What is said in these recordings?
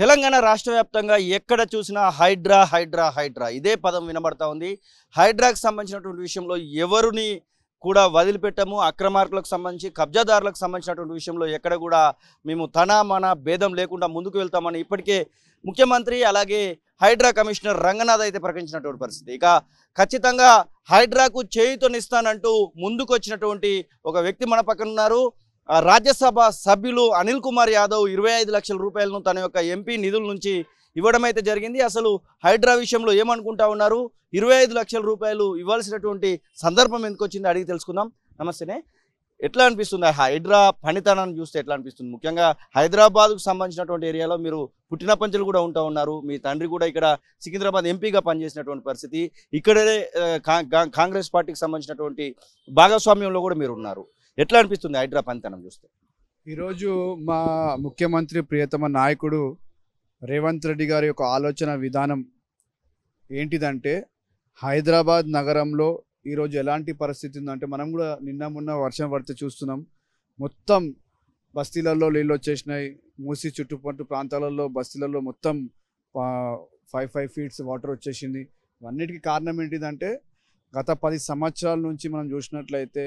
తెలంగాణ రాష్ట్ర వ్యాప్తంగా ఎక్కడ చూసినా హైడ్రా హైడ్రా హైడ్రా ఇదే పదం వినబడతా ఉంది హైడ్రాకు సంబంధించినటువంటి విషయంలో ఎవరిని కూడా వదిలిపెట్టము అక్రమార్కులకు సంబంధించి కబ్జాదారులకు సంబంధించినటువంటి విషయంలో ఎక్కడ కూడా మేము తన మన భేదం లేకుండా ముందుకు వెళ్తామని ఇప్పటికే ముఖ్యమంత్రి అలాగే హైడ్రా కమిషనర్ రంగనాథ్ అయితే ప్రకటించినటువంటి పరిస్థితి ఇక ఖచ్చితంగా హైడ్రాకు చేయితోనిస్తానంటూ ముందుకు వచ్చినటువంటి ఒక వ్యక్తి మన పక్కన ఉన్నారు రాజ్యసభ సభ్యులు అనిల్ కుమార్ యాదవ్ ఇరవై ఐదు లక్షల రూపాయలను తన యొక్క ఎంపీ నిధుల నుంచి ఇవ్వడం అయితే జరిగింది అసలు హైడ్రా విషయంలో ఏమనుకుంటా ఉన్నారు ఇరవై ఐదు లక్షల రూపాయలు ఇవ్వాల్సినటువంటి సందర్భం ఎందుకు వచ్చింది అడిగి తెలుసుకుందాం నమస్తేనే ఎట్లా అనిపిస్తుంది హైడ్రా పనితనాన్ని చూస్తే ఎట్లా అనిపిస్తుంది ముఖ్యంగా హైదరాబాద్కు సంబంధించినటువంటి ఏరియాలో మీరు పుట్టిన పంచులు కూడా ఉంటా ఉన్నారు మీ తండ్రి కూడా ఇక్కడ సికింద్రాబాద్ ఎంపీగా పనిచేసినటువంటి పరిస్థితి ఇక్కడే కాంగ్రెస్ పార్టీకి సంబంధించినటువంటి భాగస్వామ్యంలో కూడా మీరు ఉన్నారు ఎట్లా అనిపిస్తుంది హైదరాబాద్ తనం చూస్తే ఈరోజు మా ముఖ్యమంత్రి ప్రియతమ నాయకుడు రేవంత్ రెడ్డి గారి యొక్క ఆలోచన విధానం ఏంటిదంటే హైదరాబాద్ నగరంలో ఈరోజు ఎలాంటి పరిస్థితి ఉందంటే మనం కూడా నిన్న మొన్న వర్షం పడితే చూస్తున్నాం మొత్తం బస్తీలలో నీళ్ళు వచ్చేసినాయి మూసి చుట్టుపట్టు ప్రాంతాలలో బస్తీలలో మొత్తం ఫైవ్ ఫైవ్ ఫీట్స్ వాటర్ వచ్చేసింది ఇవన్నిటికీ కారణం ఏంటిదంటే గత పది సంవత్సరాల నుంచి మనం చూసినట్లయితే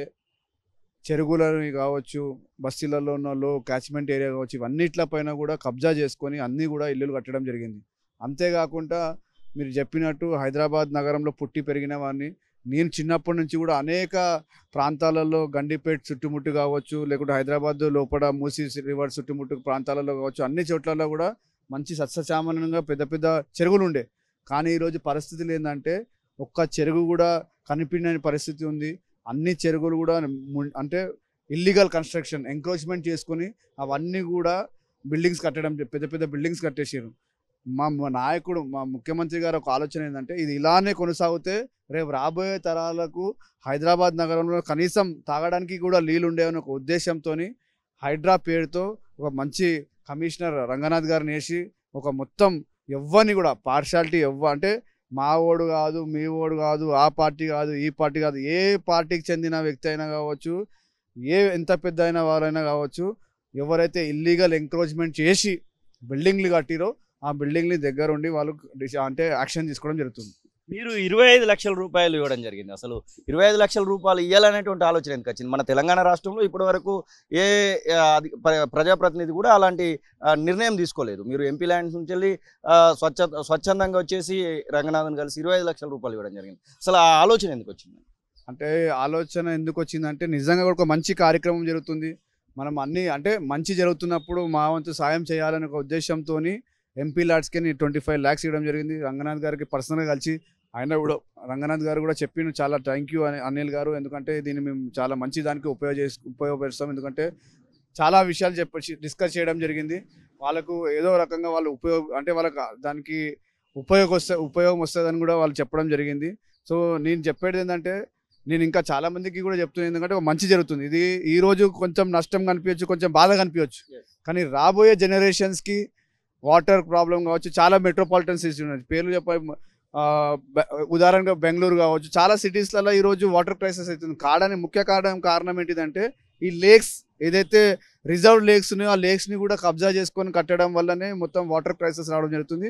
చెరువులని కావచ్చు బస్తీలలో ఉన్న లో క్యాచ్మెంట్ ఏరియా కావచ్చు ఇవన్నిట్ల పైన కూడా కబ్జా చేసుకొని అన్నీ కూడా ఇల్లులు కట్టడం జరిగింది అంతేకాకుండా మీరు చెప్పినట్టు హైదరాబాద్ నగరంలో పుట్టి పెరిగిన వారిని నేను చిన్నప్పటి నుంచి కూడా అనేక ప్రాంతాలలో గండిపేట్ చుట్టుముట్టు కావచ్చు లేకుంటే హైదరాబాద్ లోపల మూసీ రివర్ చుట్టుముట్టు ప్రాంతాలలో కావచ్చు అన్ని చోట్లలో కూడా మంచి సత్సామాన్యంగా పెద్ద పెద్ద చెరువులు ఉండే కానీ ఈరోజు పరిస్థితులు ఏంటంటే ఒక్క చెరువు కూడా కనిపించని పరిస్థితి ఉంది అన్ని చెరువులు కూడా అంటే ఇల్లీగల్ కన్స్ట్రక్షన్ ఎంక్రోచ్మెంట్ చేసుకుని అవన్నీ కూడా బిల్డింగ్స్ కట్టడం పెద్ద పెద్ద బిల్డింగ్స్ కట్టేసారు మా నాయకుడు మా ముఖ్యమంత్రి గారు ఒక ఆలోచన ఏంటంటే ఇది ఇలానే కొనసాగితే రేపు రాబోయే తరాలకు హైదరాబాద్ నగరంలో కనీసం తాగడానికి కూడా నీళ్ళు ఉండేవని ఒక ఉద్దేశంతో హైడ్రా పేరుతో ఒక మంచి కమిషనర్ రంగనాథ్ గారిని వేసి ఒక మొత్తం ఎవ్వని కూడా పార్షాలిటీ ఎవ్వ అంటే మా ఓడు కాదు మీ ఓడు కాదు ఆ పార్టీ కాదు ఈ పార్టీ కాదు ఏ పార్టీకి చెందిన వ్యక్తి అయినా కావచ్చు ఏ ఎంత పెద్ద అయిన వారైనా కావచ్చు ఎవరైతే ఇల్లీగల్ ఎంక్రోచ్మెంట్ చేసి బిల్డింగ్లు కట్టిరో ఆ బిల్డింగ్ని దగ్గరుండి వాళ్ళు అంటే యాక్షన్ తీసుకోవడం జరుగుతుంది మీరు ఇరవై ఐదు లక్షల రూపాయలు ఇవ్వడం జరిగింది అసలు ఇరవై ఐదు లక్షల రూపాయలు ఇవ్వాలనేటువంటి ఆలోచన ఎందుకు వచ్చింది మన తెలంగాణ రాష్ట్రంలో ఇప్పటి వరకు ఏ ప్రజాప్రతినిధి కూడా అలాంటి నిర్ణయం తీసుకోలేదు మీరు ఎంపీ ల్యాండ్స్ నుంచి వెళ్ళి స్వచ్ఛ స్వచ్ఛందంగా వచ్చేసి రంగనాథన్ కలిసి ఇరవై లక్షల రూపాయలు ఇవ్వడం జరిగింది అసలు ఆ ఆలోచన ఎందుకు వచ్చింది అంటే ఆలోచన ఎందుకు వచ్చిందంటే నిజంగా కూడా ఒక మంచి కార్యక్రమం జరుగుతుంది మనం అన్ని అంటే మంచి జరుగుతున్నప్పుడు మా వంతు సాయం చేయాలనే ఒక ఉద్దేశంతో ఎంపీ లాడ్స్కి ట్వంటీ ఫైవ్ ల్యాక్స్ ఇవ్వడం జరిగింది రంగనాథ్ గారికి పర్సనల్గా కలిసి ఆయన కూడా రంగనాథ్ గారు కూడా చెప్పిన చాలా థ్యాంక్ యూ అని అనిల్ గారు ఎందుకంటే దీన్ని మేము చాలా మంచి దానికి ఉపయోగ చేసు ఉపయోగపరుస్తాం ఎందుకంటే చాలా విషయాలు చెప్ప డిస్కస్ చేయడం జరిగింది వాళ్ళకు ఏదో రకంగా వాళ్ళు ఉపయోగ అంటే వాళ్ళకు దానికి ఉపయోగం వస్తే ఉపయోగం వస్తుందని కూడా వాళ్ళు చెప్పడం జరిగింది సో నేను చెప్పేది ఏంటంటే నేను ఇంకా చాలా మందికి కూడా చెప్తున్నాను ఎందుకంటే మంచి జరుగుతుంది ఇది ఈ రోజు కొంచెం నష్టం కనిపించచ్చు కొంచెం బాధ కనిపించచ్చు కానీ రాబోయే జనరేషన్స్కి వాటర్ ప్రాబ్లం కావచ్చు చాలా మెట్రోపాలిటన్ సిటీస్ ఉన్నాయి పేర్లు చెప్పాలి ఉదాహరణగా బెంగళూరు కావచ్చు చాలా సిటీస్లలో ఈరోజు వాటర్ క్రైసిస్ అవుతుంది కాడానికి ముఖ్య కారణం కారణం ఏంటిదంటే ఈ లేక్స్ ఏదైతే రిజర్వ్ లేక్స్ ఉన్నాయో ఆ లేక్స్ని కూడా కబ్జా చేసుకొని కట్టడం వల్లనే మొత్తం వాటర్ క్రైసిస్ రావడం జరుగుతుంది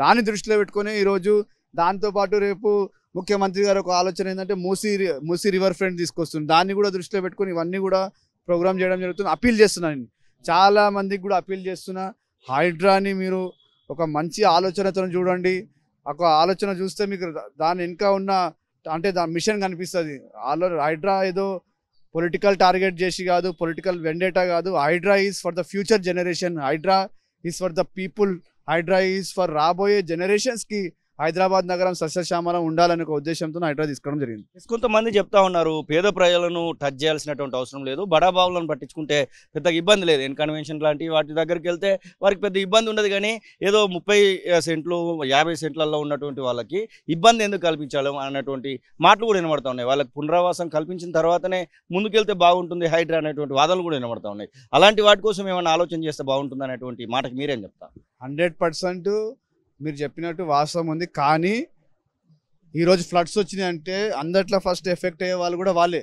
దాన్ని దృష్టిలో పెట్టుకొని ఈరోజు దాంతోపాటు రేపు ముఖ్యమంత్రి గారు ఒక ఆలోచన ఏంటంటే మూసీ మూసీ రివర్ ఫ్రంట్ తీసుకొస్తుంది దాన్ని కూడా దృష్టిలో పెట్టుకొని ఇవన్నీ కూడా ప్రోగ్రామ్ చేయడం జరుగుతుంది అప్పీల్ చేస్తున్నా చాలా మందికి కూడా అప్పీల్ చేస్తున్నా హైడ్రాని మీరు ఒక మంచి ఆలోచనతో చూడండి ఒక ఆలోచన చూస్తే మీకు దాని వెనుక ఉన్న అంటే దాని మిషన్ కనిపిస్తుంది ఆలో హైడ్రా ఏదో పొలిటికల్ టార్గెట్ చేసి కాదు పొలిటికల్ వెండేటా కాదు Hydraa is for the future generation Hydraa is for the people Hydraa is for రాబోయే జనరేషన్స్కి హైదరాబాద్ నగరం సస్యశ్యామలం ఉండాలనే ఒక ఉద్దేశంతో హైదరాబాద్ తీసుకోవడం జరిగింది కొంతమంది చెప్తా ఉన్నారు పేద ప్రజలను టచ్ చేయాల్సినటువంటి అవసరం లేదు బడాబావులను పట్టించుకుంటే పెద్ద ఇబ్బంది లేదు ఇన్కన్వెన్షన్ లాంటి వాటి దగ్గరికి వెళ్తే వారికి పెద్ద ఇబ్బంది ఉండదు కానీ ఏదో ముప్పై సెంట్లు యాభై సెంట్లలో ఉన్నటువంటి వాళ్ళకి ఇబ్బంది ఎందుకు కల్పించాలి అన్నటువంటి మాటలు కూడా వినబడతా ఉన్నాయి వాళ్ళకి పునరావాసం కల్పించిన తర్వాతనే ముందుకెళ్తే బాగుంటుంది హైడ్రా అనేటువంటి వాదనలు కూడా వినబడతా ఉన్నాయి అలాంటి వాటి కోసం ఏమైనా ఆలోచన చేస్తే బాగుంటుంది అనేటువంటి మాటకి మీరేం చెప్తారు హండ్రెడ్ పర్సెంట్ మీరు చెప్పినట్టు వాస్తవం ఉంది కానీ ఈరోజు ఫ్లడ్స్ వచ్చినాయి అంటే అందట్లో ఫస్ట్ ఎఫెక్ట్ అయ్యే వాళ్ళు కూడా వాళ్ళే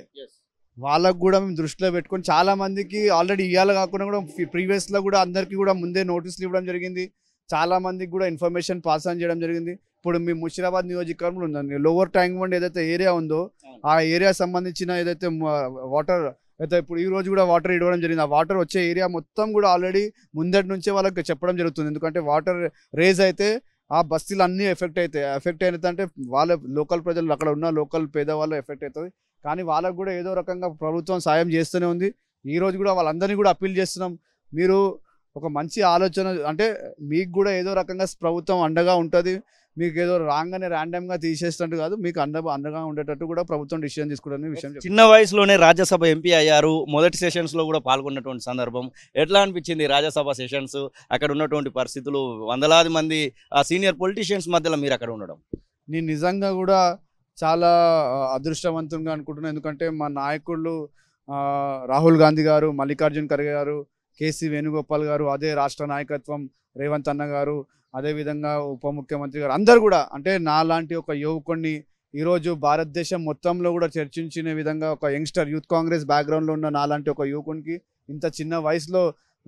వాళ్ళకు కూడా మేము దృష్టిలో పెట్టుకొని చాలా మందికి ఆల్రెడీ ఇవ్వాలి కాకుండా కూడా ప్రీవియస్లో కూడా అందరికీ కూడా ముందే నోటీసులు ఇవ్వడం జరిగింది చాలా మందికి కూడా ఇన్ఫర్మేషన్ పాస్ ఆన్ చేయడం జరిగింది ఇప్పుడు మీ ముషిరాబాద్ నియోజకవర్గంలో ఉందండి లోవర్ ట్యాంక్ బండ్ ఏదైతే ఏరియా ఉందో ఆ ఏరియా సంబంధించిన ఏదైతే వాటర్ అయితే ఇప్పుడు ఈ రోజు కూడా వాటర్ ఇవ్వడం జరిగింది ఆ వాటర్ వచ్చే ఏరియా మొత్తం కూడా ఆల్రెడీ ముందటి నుంచే వాళ్ళకి చెప్పడం జరుగుతుంది ఎందుకంటే వాటర్ రేజ్ అయితే ఆ బస్తీలు అన్నీ ఎఫెక్ట్ అవుతాయి ఎఫెక్ట్ అంటే వాళ్ళ లోకల్ ప్రజలు అక్కడ ఉన్న లోకల్ పేదవాళ్ళు ఎఫెక్ట్ అవుతుంది కానీ వాళ్ళకు కూడా ఏదో రకంగా ప్రభుత్వం సాయం చేస్తూనే ఉంది ఈ రోజు కూడా వాళ్ళందరినీ కూడా అప్పీల్ చేస్తున్నాం మీరు ఒక మంచి ఆలోచన అంటే మీకు కూడా ఏదో రకంగా ప్రభుత్వం అండగా ఉంటుంది మీకు ఏదో రాగానే గా తీసేసినట్టు కాదు మీకు అంద అందగా ఉండేటట్టు కూడా ప్రభుత్వం డిసిషన్ తీసుకోవడం విషయం చిన్న వయసులోనే రాజ్యసభ ఎంపీ అయ్యారు మొదటి సెషన్స్లో కూడా పాల్గొన్నటువంటి సందర్భం ఎట్లా అనిపించింది రాజ్యసభ సెషన్స్ అక్కడ ఉన్నటువంటి పరిస్థితులు వందలాది మంది ఆ సీనియర్ పొలిటీషియన్స్ మధ్యలో మీరు అక్కడ ఉండడం నేను నిజంగా కూడా చాలా అదృష్టవంతంగా అనుకుంటున్నాను ఎందుకంటే మా నాయకుళ్ళు రాహుల్ గాంధీ గారు మల్లికార్జున్ ఖర్గే గారు కేసీ వేణుగోపాల్ గారు అదే రాష్ట్ర నాయకత్వం రేవంత్ అన్న గారు అదేవిధంగా ఉప ముఖ్యమంత్రి గారు అందరు కూడా అంటే నాలాంటి ఒక యువకుడిని ఈరోజు భారతదేశం మొత్తంలో కూడా చర్చించిన విధంగా ఒక యంగ్స్టర్ యూత్ కాంగ్రెస్ బ్యాక్గ్రౌండ్లో ఉన్న నాలాంటి ఒక యువకునికి ఇంత చిన్న వయసులో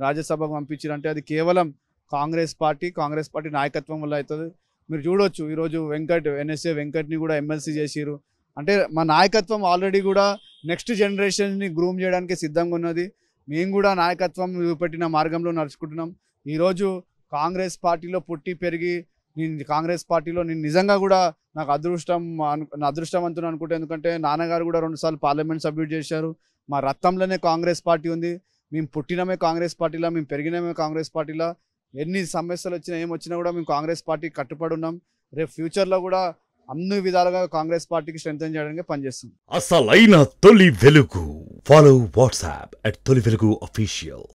రాజ్యసభకు అంటే అది కేవలం కాంగ్రెస్ పార్టీ కాంగ్రెస్ పార్టీ నాయకత్వం వల్ల అవుతుంది మీరు చూడొచ్చు ఈరోజు వెంకట్ ఎన్ఎస్ఏ వెంకట్ని కూడా ఎమ్మెల్సీ చేసిరు అంటే మా నాయకత్వం ఆల్రెడీ కూడా నెక్స్ట్ జనరేషన్ని గ్రూమ్ చేయడానికి సిద్ధంగా ఉన్నది మేము కూడా నాయకత్వం పెట్టిన మార్గంలో నడుచుకుంటున్నాం ఈరోజు కాంగ్రెస్ పార్టీలో పుట్టి పెరిగి నేను కాంగ్రెస్ పార్టీలో నేను నిజంగా కూడా నాకు అదృష్టం అను అదృష్టవంతుని అనుకుంటే ఎందుకంటే నాన్నగారు కూడా రెండుసార్లు పార్లమెంట్ సభ్యులు చేశారు మా రక్తంలోనే కాంగ్రెస్ పార్టీ ఉంది మేము పుట్టినమే కాంగ్రెస్ పార్టీలా మేము పెరిగినమే కాంగ్రెస్ పార్టీలా ఎన్ని సమస్యలు వచ్చినా ఏమొచ్చినా కూడా మేము కాంగ్రెస్ పార్టీ కట్టుబడి ఉన్నాం రేపు ఫ్యూచర్లో కూడా అన్ని విధాలుగా కాంగ్రెస్ పార్టీకి స్ట్రెంగ్ చేయడానికి పనిచేస్తుంది అసలైన తొలి వెలుగు ఫాలో వాట్సాప్ అట్ తొలి వెలుగు అఫీషియల్